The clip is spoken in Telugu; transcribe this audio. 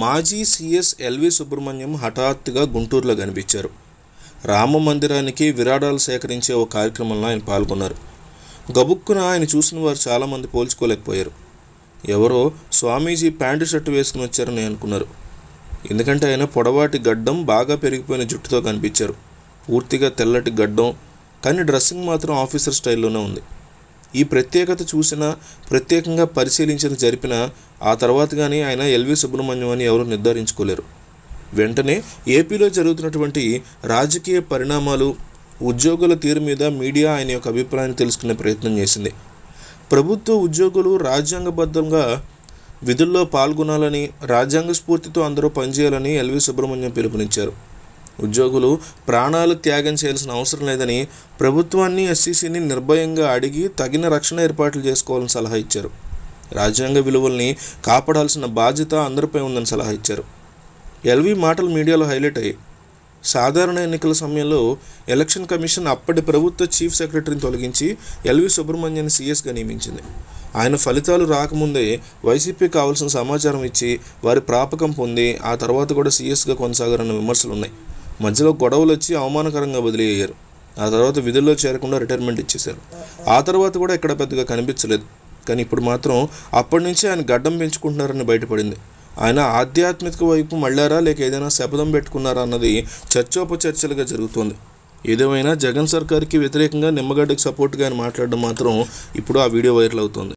మాజీ సీఎస్ ఎల్వి సుబ్రహ్మణ్యం హఠాత్తుగా గుంటూరులో కనిపించారు రామ మందిరానికి విరాడాలు సేకరించే ఒక కార్యక్రమంలో ఆయన పాల్గొన్నారు గబుక్కున ఆయన చూసిన వారు చాలామంది పోల్చుకోలేకపోయారు ఎవరో స్వామీజీ ప్యాంటు షర్టు వేసుకుని వచ్చారని అనుకున్నారు ఎందుకంటే ఆయన పొడవాటి గడ్డం బాగా పెరిగిపోయిన జుట్టుతో కనిపించారు పూర్తిగా తెల్లటి గడ్డం కానీ డ్రెస్సింగ్ మాత్రం ఆఫీసర్ స్టైల్లోనే ఉంది ఈ ప్రత్యేకత చూసిన ప్రత్యేకంగా పరిశీలించిన జరిపిన ఆ తర్వాత కానీ ఆయన ఎల్వి సుబ్రహ్మణ్యం అని ఎవరు నిర్ధారించుకోలేరు వెంటనే ఏపీలో జరుగుతున్నటువంటి రాజకీయ పరిణామాలు ఉద్యోగుల తీరు మీద మీడియా ఆయన యొక్క అభిప్రాయాన్ని తెలుసుకునే ప్రయత్నం చేసింది ప్రభుత్వ ఉద్యోగులు రాజ్యాంగబద్ధంగా విధుల్లో పాల్గొనాలని రాజ్యాంగ స్ఫూర్తితో అందరూ పనిచేయాలని ఎల్వి సుబ్రహ్మణ్యం పిలుపునిచ్చారు ఉద్యోగులు ప్రాణాలు త్యాగం చేయాల్సిన అవసరం లేదని ప్రభుత్వాన్ని ఎస్సీసీని నిర్భయంగా అడిగి తగిన రక్షణ ఏర్పాట్లు చేసుకోవాలని సలహా ఇచ్చారు రాజ్యాంగ విలువల్ని కాపాడాల్సిన బాధ్యత అందరిపై ఉందని సలహా ఇచ్చారు ఎల్వి మాటలు మీడియాలో హైలైట్ అయ్యాయి సాధారణ ఎన్నికల సమయంలో ఎలక్షన్ కమిషన్ అప్పటి ప్రభుత్వ చీఫ్ సెక్రటరీని తొలగించి ఎల్వి సుబ్రహ్మణ్యన్ సీఎస్గా నియమించింది ఆయన ఫలితాలు రాకముందే వైసీపీ కావాల్సిన సమాచారం ఇచ్చి వారి ప్రాపకం పొంది ఆ తర్వాత కూడా సీఎస్గా కొనసాగారన్న విమర్శలు ఉన్నాయి మధ్యలో గొడవలు వచ్చి అవమానకరంగా బదిలీ అయ్యారు ఆ తర్వాత విధుల్లో చేరకుండా రిటైర్మెంట్ ఇచ్చేశారు ఆ తర్వాత కూడా ఇక్కడ పెద్దగా కనిపించలేదు కానీ ఇప్పుడు మాత్రం అప్పటి నుంచే ఆయన గడ్డం పెంచుకుంటున్నారని బయటపడింది ఆయన ఆధ్యాత్మిక వైపు మళ్ళారా లేక ఏదైనా శపథం పెట్టుకున్నారా అన్నది చర్చోపచర్చలుగా జరుగుతోంది ఏదేమైనా జగన్ సర్కార్కి వ్యతిరేకంగా నిమ్మగడ్డకు సపోర్ట్గా ఆయన మాట్లాడడం మాత్రం ఇప్పుడు ఆ వీడియో వైరల్ అవుతోంది